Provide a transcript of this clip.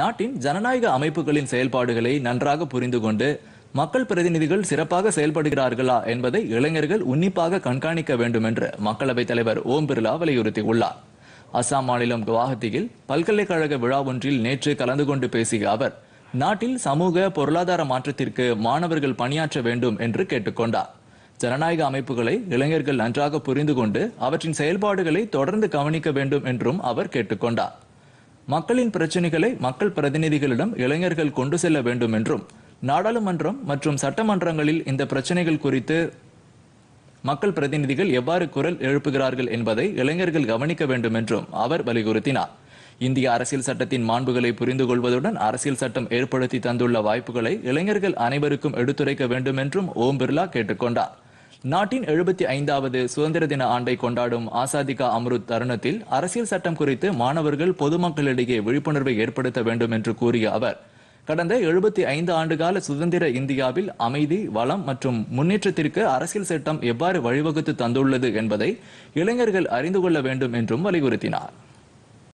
நாட்டின் ஜனநாயக அமைப்புகளின் செயல்பாடுகளை நன்றாக புரிந்து கொண்டு மக்கள் பிரதிநிதிகள் சிறப்பாக செயல்படுகிறார்களா என்பதை இளைஞர்கள் உன்னிப்பாக கண்காணிக்க வேண்டும் என்று மக்களவைத் தலைவர் ஓம் பிர்லா வலியுறுத்தியுள்ளார் அசாம் மாநிலம் குவாஹத்தியில் பல்கலைக்கழக விழா ஒன்றில் நேற்று கலந்து கொண்டு பேசிய அவர் நாட்டில் சமூக பொருளாதார மாற்றத்திற்கு மாணவர்கள் பணியாற்ற வேண்டும் என்று கேட்டுக்கொண்டார் ஜனநாயக அமைப்புகளை இளைஞர்கள் நன்றாக புரிந்து கொண்டு அவற்றின் செயல்பாடுகளை தொடர்ந்து கவனிக்க வேண்டும் என்றும் அவர் கேட்டுக்கொண்டார் மக்களின் பிரச்சனைகளை மக்கள் பிரதிநிதிகளிடம் இளைஞர்கள் கொண்டு செல்ல வேண்டும் என்றும் நாடாளுமன்றம் மற்றும் சட்டமன்றங்களில் இந்த பிரச்சனைகள் குறித்து மக்கள் பிரதிநிதிகள் எவ்வாறு குரல் எழுப்புகிறார்கள் என்பதை இளைஞர்கள் கவனிக்க வேண்டும் என்றும் அவர் வலியுறுத்தினார் இந்திய அரசியல் சட்டத்தின் மாண்புகளை புரிந்து கொள்வதுடன் அரசியல் சட்டம் ஏற்படுத்தி தந்துள்ள வாய்ப்புகளை இளைஞர்கள் அனைவருக்கும் எடுத்துரைக்க வேண்டும் என்றும் ஓம் பிர்லா கேட்டுக்கொண்டார் நாட்டின் எழுபத்தி ஐந்தாவது சுதந்திர தின ஆண்டை கொண்டாடும் ஆசாதிகா அம்ருத் தருணத்தில் அரசியல் சட்டம் குறித்து மாணவர்கள் பொதுமக்களிடையே விழிப்புணர்வை ஏற்படுத்த வேண்டும் என்று கூறிய அவர் கடந்த எழுபத்தி ஐந்து ஆண்டுகால சுதந்திர இந்தியாவில் அமைதி வளம் மற்றும் முன்னேற்றத்திற்கு அரசியல் சட்டம் எவ்வாறு வழிவகுத்து தந்துள்ளது என்பதை இளைஞர்கள் அறிந்து கொள்ள வேண்டும் என்றும் வலியுறுத்தினார்